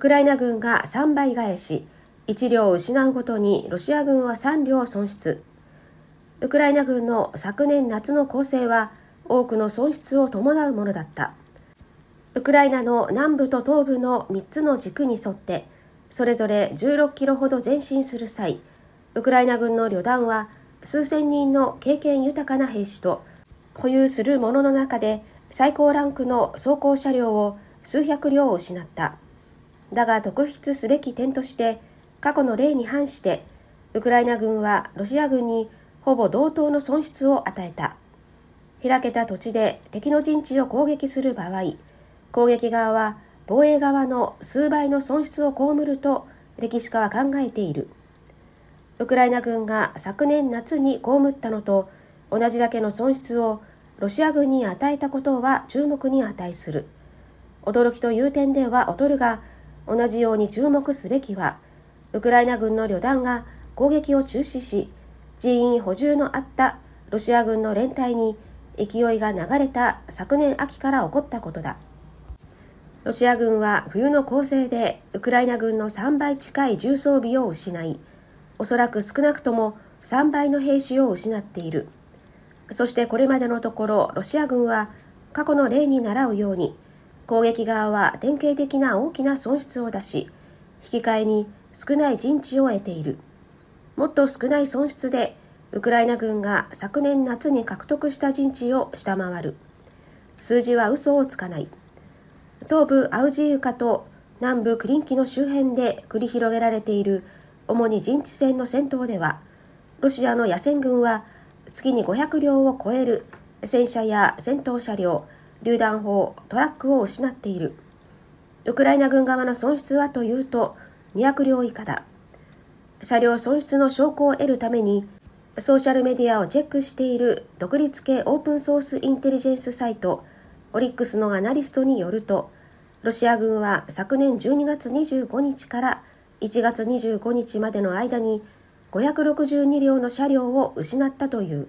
ウクライナ軍が3倍返し1両を失うごとにロシア軍は3両損失ウクライナ軍の昨年夏の攻勢は多くの損失を伴うものだったウクライナの南部と東部の3つの軸に沿ってそれぞれ16キロほど前進する際ウクライナ軍の旅団は数千人の経験豊かな兵士と保有するものの中で最高ランクの装甲車両を数百両を失っただが特筆すべき点として過去の例に反してウクライナ軍はロシア軍にほぼ同等の損失を与えた開けた土地で敵の陣地を攻撃する場合攻撃側は防衛側の数倍の損失を被ると歴史家は考えているウクライナ軍が昨年夏に被ったのと同じだけの損失をロシア軍に与えたことは注目に値する驚きという点では劣るが同じように注目すべきは、ウクライナ軍の旅団が攻撃を中止し、人員補充のあったロシア軍の連帯に勢いが流れた昨年秋から起こったことだ。ロシア軍は冬の攻勢でウクライナ軍の3倍近い重装備を失い、おそらく少なくとも3倍の兵士を失っている。そしてこれまでのところロシア軍は過去の例に倣うように攻撃側は典型的な大きな損失を出し引き換えに少ない陣地を得ているもっと少ない損失でウクライナ軍が昨年夏に獲得した陣地を下回る数字は嘘をつかない東部アウジーウカと南部クリンキの周辺で繰り広げられている主に陣地戦の戦闘ではロシアの野戦軍は月に500両を超える戦車や戦闘車両榴弾砲、トラックを失っている。ウクライナ軍側の損失はというと200両以下だ。車両損失の証拠を得るために、ソーシャルメディアをチェックしている独立系オープンソースインテリジェンスサイト、オリックスのアナリストによると、ロシア軍は昨年12月25日から1月25日までの間に562両の車両を失ったという。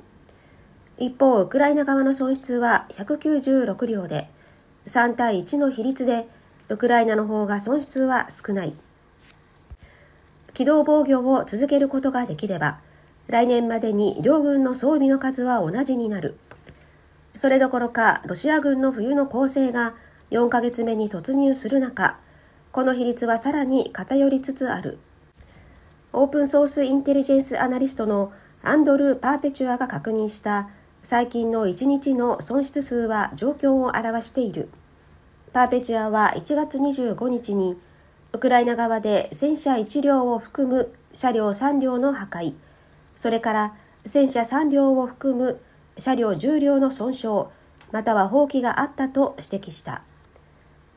一方、ウクライナ側の損失は196両で、3対1の比率で、ウクライナの方が損失は少ない。機動防御を続けることができれば、来年までに両軍の装備の数は同じになる。それどころか、ロシア軍の冬の攻勢が4ヶ月目に突入する中、この比率はさらに偏りつつある。オープンソースインテリジェンスアナリストのアンドルー・パーペチュアが確認した最近の1日の損失数は状況を表している。パーペチュアは1月25日に、ウクライナ側で戦車1両を含む車両3両の破壊、それから戦車3両を含む車両10両の損傷、または放棄があったと指摘した。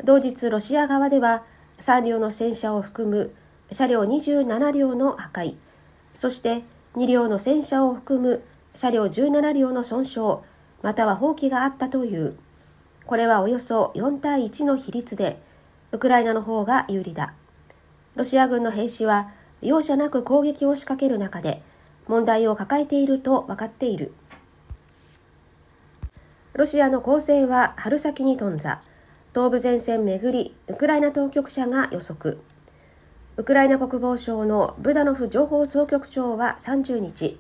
同日、ロシア側では3両の戦車を含む車両27両の破壊、そして2両の戦車を含む車両17両の損傷、または放棄があったという。これはおよそ4対1の比率で、ウクライナの方が有利だ。ロシア軍の兵士は容赦なく攻撃を仕掛ける中で、問題を抱えていると分かっている。ロシアの攻勢は春先に頓挫。東部前線めぐり、ウクライナ当局者が予測。ウクライナ国防省のブダノフ情報総局長は30日、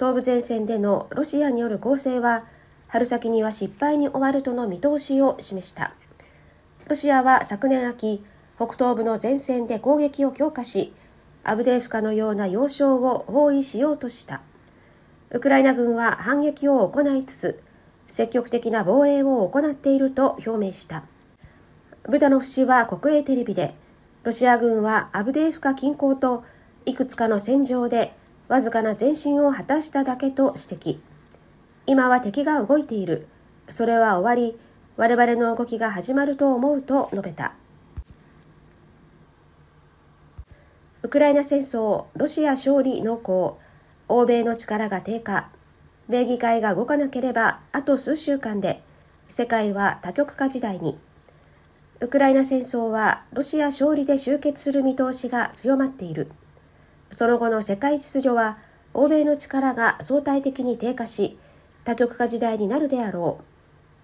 東部前線でのロシアによる攻勢は春先には失敗に終わるとの見通しを示したロシアは昨年秋北東部の前線で攻撃を強化しアブデーフカのような要衝を包囲しようとしたウクライナ軍は反撃を行いつつ積極的な防衛を行っていると表明したブダノフ氏は国営テレビでロシア軍はアブデーフカ近郊といくつかの戦場でわずかな前進を果たしただけと指摘今は敵が動いているそれは終わり我々の動きが始まると思うと述べたウクライナ戦争ロシア勝利濃厚欧米の力が低下名義会が動かなければあと数週間で世界は多極化時代にウクライナ戦争はロシア勝利で終結する見通しが強まっている。その後の世界秩序は欧米の力が相対的に低下し多極化時代になるであろ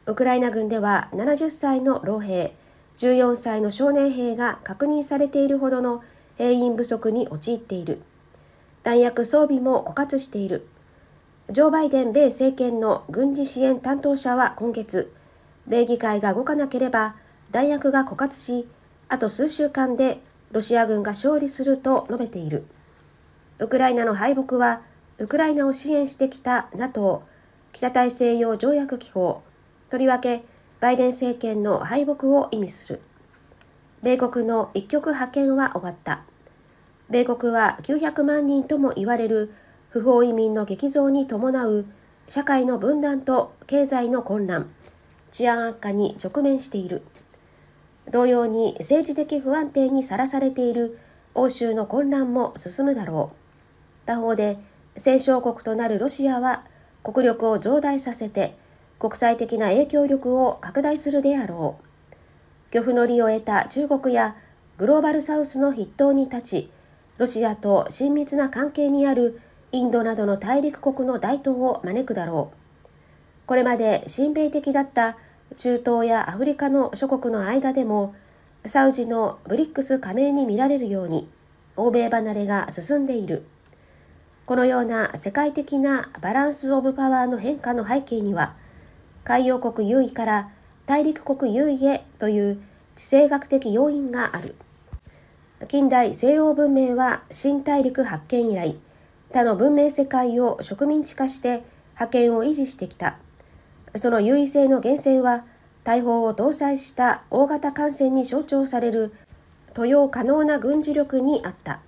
うウクライナ軍では70歳の老兵14歳の少年兵が確認されているほどの兵員不足に陥っている弾薬装備も枯渇しているジョー・バイデン米政権の軍事支援担当者は今月米議会が動かなければ弾薬が枯渇しあと数週間でロシア軍が勝利すると述べている。ウクライナの敗北は、ウクライナを支援してきた NATO、北大西洋条約機構、とりわけバイデン政権の敗北を意味する。米国の一極派遣は終わった。米国は900万人とも言われる不法移民の激増に伴う社会の分断と経済の混乱、治安悪化に直面している。同様に政治的不安定にさらされている欧州の混乱も進むだろう。他方で戦勝国となるロシアは国力を増大させて国際的な影響力を拡大するであろう漁夫の利を得た中国やグローバルサウスの筆頭に立ちロシアと親密な関係にあるインドなどの大陸国の台頭を招くだろうこれまで親米的だった中東やアフリカの諸国の間でもサウジのブリックス加盟に見られるように欧米離れが進んでいる。このような世界的なバランス・オブ・パワーの変化の背景には海洋国優位から大陸国優位へという地政学的要因がある近代西欧文明は新大陸発見以来他の文明世界を植民地化して覇権を維持してきたその優位性の源泉は大砲を搭載した大型艦船に象徴される許容可能な軍事力にあった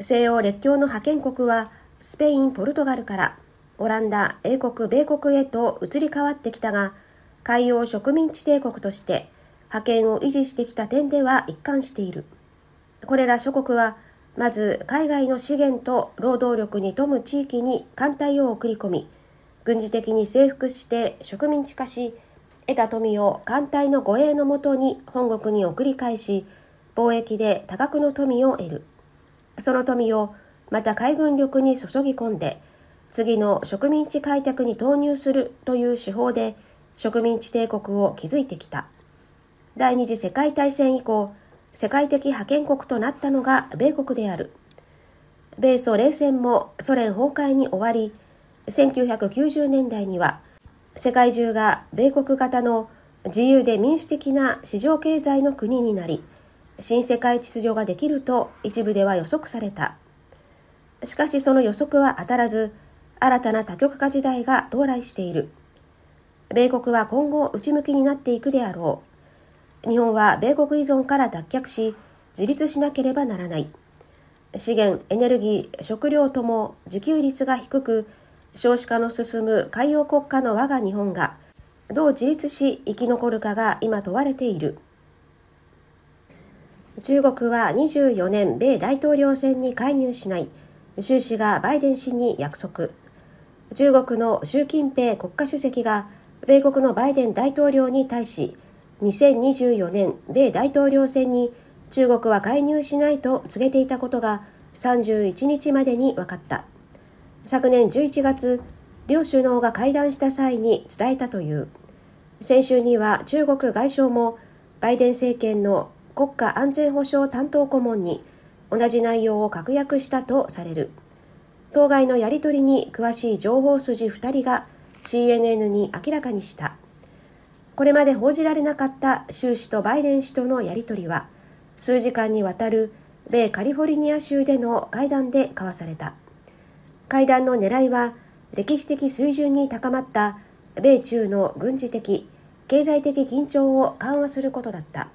西欧列強の覇権国はスペイン・ポルトガルからオランダ、英国、米国へと移り変わってきたが海洋植民地帝国として覇権を維持してきた点では一貫しているこれら諸国はまず海外の資源と労働力に富む地域に艦隊を送り込み軍事的に征服して植民地化し得た富を艦隊の護衛のもとに本国に送り返し貿易で多額の富を得る。その富をまた海軍力に注ぎ込んで次の植民地開拓に投入するという手法で植民地帝国を築いてきた第二次世界大戦以降世界的覇権国となったのが米国である米ソ冷戦もソ連崩壊に終わり1990年代には世界中が米国型の自由で民主的な市場経済の国になり新世界秩序ができると一部では予測された。しかしその予測は当たらず、新たな多極化時代が到来している。米国は今後内向きになっていくであろう。日本は米国依存から脱却し、自立しなければならない。資源、エネルギー、食料とも自給率が低く、少子化の進む海洋国家の我が日本が、どう自立し生き残るかが今問われている。中国は24年米大統領選に介入しない習氏がバイデン氏に約束中国の習近平国家主席が米国のバイデン大統領に対し2024年米大統領選に中国は介入しないと告げていたことが31日までに分かった昨年11月両首脳が会談した際に伝えたという先週には中国外相もバイデン政権の国家安全保障担当顧問に同じ内容を確約したとされる当該のやり取りに詳しい情報筋2人が CNN に明らかにしたこれまで報じられなかった習氏とバイデン氏とのやり取りは数時間にわたる米カリフォルニア州での会談で交わされた会談の狙いは歴史的水準に高まった米中の軍事的経済的緊張を緩和することだった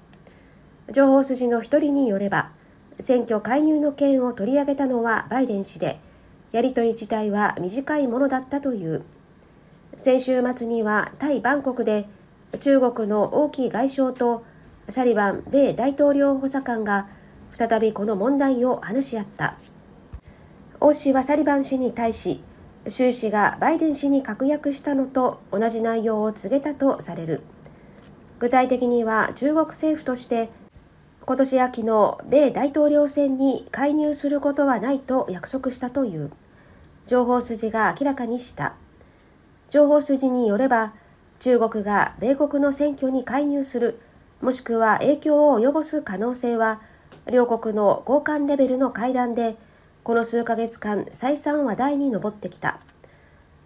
情報筋の一人によれば選挙介入の件を取り上げたのはバイデン氏でやり取り自体は短いものだったという先週末にはタイ・バンコクで中国の王毅外相とサリバン米大統領補佐官が再びこの問題を話し合った王氏はサリバン氏に対し習氏がバイデン氏に確約したのと同じ内容を告げたとされる具体的には中国政府として今年秋の米大統領選に介入することはないと約束したという情報筋が明らかにした情報筋によれば中国が米国の選挙に介入するもしくは影響を及ぼす可能性は両国の高官レベルの会談でこの数ヶ月間再三話題に上ってきた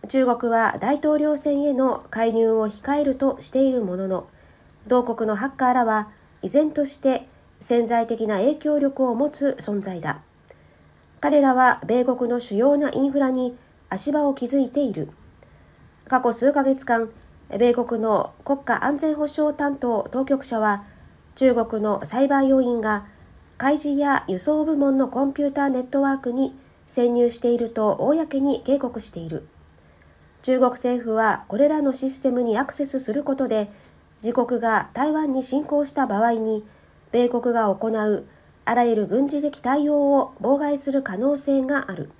中国は大統領選への介入を控えるとしているものの同国のハッカーらは依然として潜在的な影響力を持つ存在だ。彼らは米国の主要なインフラに足場を築いている。過去数ヶ月間、米国の国家安全保障担当当局者は、中国のサイバー要員が開示や輸送部門のコンピューターネットワークに潜入していると公に警告している。中国政府はこれらのシステムにアクセスすることで、自国が台湾に侵攻した場合に、米国が行うあらゆる軍事的対応を妨害する可能性がある。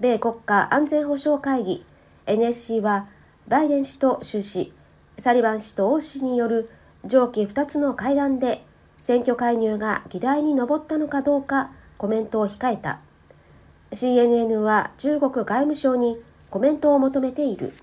米国家安全保障会議 NSC はバイデン氏と習氏、サリバン氏と王氏による上記2つの会談で選挙介入が議題に上ったのかどうかコメントを控えた。CNN は中国外務省にコメントを求めている。